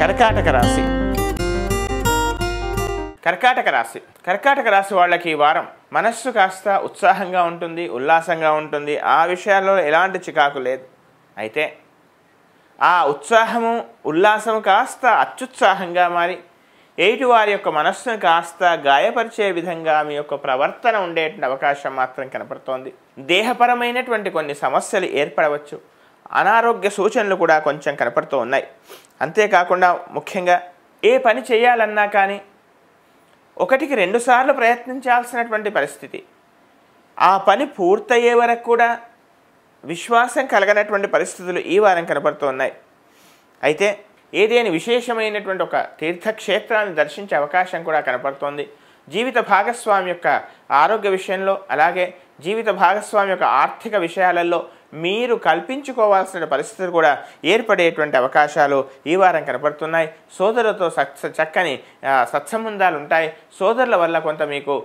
కర్కాటక రాశి కర్కాటక రాశి కర్కాటక రాశి వాళ్ళకి ఈ వారం మనస్సు కాస్త ఉత్సాహంగా ఉంటుంది ఉల్లాసంగా ఉంటుంది ఆ విషయాల్లో ఎలాంటి చికాకు లేదు అయితే ఆ ఉత్సాహము ఉల్లాసము కాస్త అత్యుత్సాహంగా మారి ఎయిటి వారి యొక్క మనస్సును కాస్త గాయపరిచే విధంగా మీ యొక్క ప్రవర్తన ఉండేటువంటి అవకాశం మాత్రం కనపడుతోంది దేహపరమైనటువంటి కొన్ని సమస్యలు ఏర్పడవచ్చు అనారోగ్య సూచనలు కూడా కొంచెం కనపడుతూ ఉన్నాయి అంతేకాకుండా ముఖ్యంగా ఏ పని చేయాలన్నా కానీ ఒకటికి రెండుసార్లు ప్రయత్నించాల్సినటువంటి పరిస్థితి ఆ పని పూర్తయ్యే వరకు కూడా విశ్వాసం కలగనటువంటి పరిస్థితులు ఈ వారం కనపడుతూ ఉన్నాయి అయితే ఏదైనా విశేషమైనటువంటి ఒక తీర్థక్షేత్రాన్ని దర్శించే అవకాశం కూడా కనపడుతోంది జీవిత భాగస్వామి యొక్క ఆరోగ్య విషయంలో అలాగే జీవిత భాగస్వామి యొక్క ఆర్థిక విషయాలలో మీరు కల్పించుకోవాల్సిన పరిస్థితులు కూడా ఏర్పడేటువంటి అవకాశాలు ఈ వారం కనపడుతున్నాయి సోదరులతో చక్కని సత్సంబంధాలు ఉంటాయి సోదరుల వల్ల కొంత మీకు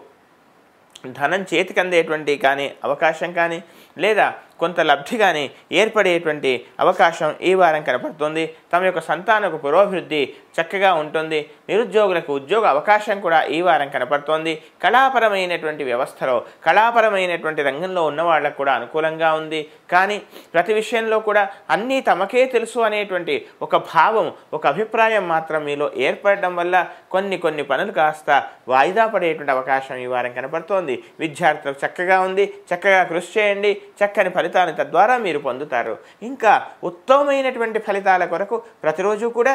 ధనం చేతికందేటువంటి కానీ అవకాశం కానీ లేదా కొంత లబ్ధిగాని ఏర్పడేటువంటి అవకాశం ఈ వారం కనపడుతుంది తమ యొక్క సంతానకు పురోభివృద్ధి చక్కగా ఉంటుంది నిరుద్యోగులకు ఉద్యోగ అవకాశం కూడా ఈ వారం కనపడుతోంది కళాపరమైనటువంటి వ్యవస్థలో కళాపరమైనటువంటి రంగంలో ఉన్న వాళ్ళకు కూడా అనుకూలంగా ఉంది కానీ ప్రతి విషయంలో కూడా అన్నీ తమకే తెలుసు అనేటువంటి ఒక భావం ఒక అభిప్రాయం మాత్రం మీలో ఏర్పడడం వల్ల కొన్ని కొన్ని పనులు కాస్త వాయిదా పడేటువంటి అవకాశం ఈ వారం కనపడుతోంది విద్యార్థులకు చక్కగా ఉంది చక్కగా కృషి చేయండి చక్కని ఫలితం ఫలితాన్ని తద్వారా మీరు పొందుతారు ఇంకా ఉత్తమమైనటువంటి ఫలితాల కొరకు ప్రతిరోజు కూడా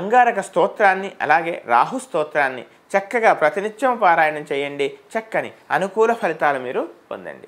అంగారక స్తోత్రాన్ని అలాగే రాహు స్తోత్రాన్ని చక్కగా ప్రతినిత్యం పారాయణం చేయండి చక్కని అనుకూల ఫలితాలు మీరు పొందండి